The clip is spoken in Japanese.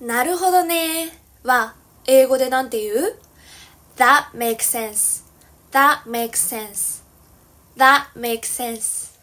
なるほどねは英語でなんて言う ?That makes sense. That makes sense. That makes sense.